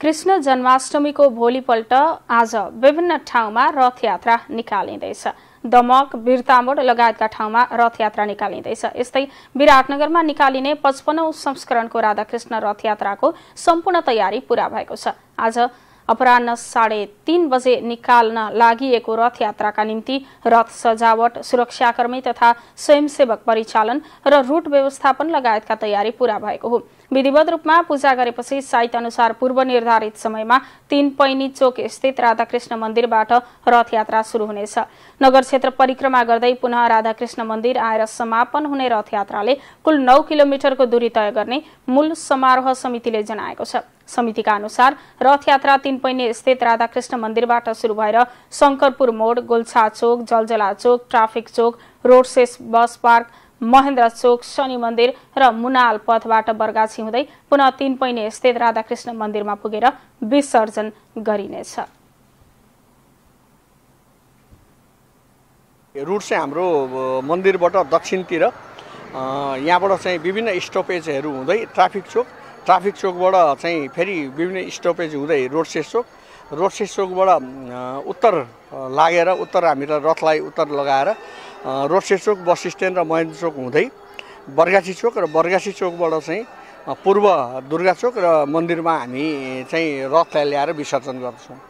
कृष्ण जन्माष्टमीको भोलिपल्ट आज विभिन्न ठाउँमा रथयात्रा निकालिँदैछ दमक बिरतामोड लगायतका ठाउँमा रथयात्रा निकालिँदैछ यस्तै विराटनगरमा निकालिने पचपन्नौ संस्करणको राधाकृष्ण रथयात्राको सम्पूर्ण तयारी पूरा भएको छ आज अपरान्न साढे तीन बजे निकाल्न लागि रथयात्राका निम्ति रथ सजावट सुरक्षाकर्मी तथा स्वयंसेवक परिचालन र रूट व्यवस्थापन लगायतका तयारी पूरा भएको हो विधिवत रूपमा पूजा गरेपछि साइत अनुसार पूर्व निर्धारित समयमा तीन पैनी चोक स्थित राधाकृष्ण मन्दिरबाट रथयात्रा सुरु हुनेछ नगर क्षेत्र परिक्रमा गर्दै पुनः राधाकृष्ण मन्दिर आएर समापन हुने रथयात्राले कुल नौ किलोमिटरको दूरी तय गर्ने मूल समारोह समितिले जनाएको छ समितिका अनुसार रथयात्रा पैनी स्थित राधाकृष्ण मन्दिरबाट सुरु भएर शङ्करपुर मोड गोल्छा चोक जलजला चोक ट्राफिक चोक रोडसेस बस पार्क महेन्द्र चोक शनि मन्दिर र मुनाल पथबाट बर्गाछी हुँदै पुनः तीन पैने स्थित राधाकृष्ण मन्दिरमा पुगेर विसर्जन गरिनेछ रुट चाहिँ हाम्रो मन्दिरबाट दक्षिणतिर यहाँबाट चाहिँ विभिन्न स्टोपेजहरू हुँदै ट्राफिक चोक ट्राफिक चोकबाट चाहिँ फेरि विभिन्न स्टोपेज हुँदै रोडसेस चोक रोडसेस चोकबाट उत्तर लागेर उत्तर हामीलाई रथलाई उत्तर लगाएर रोसे चोक बस स्ट्यान्ड र महेन्द्र चोक हुँदै बर्गासी चोक र बर्गासी चोकबाट चाहिँ पूर्व दुर्गा चोक र मन्दिरमा हामी चाहिँ रथलाई ल्याएर विसर्जन गर्छौँ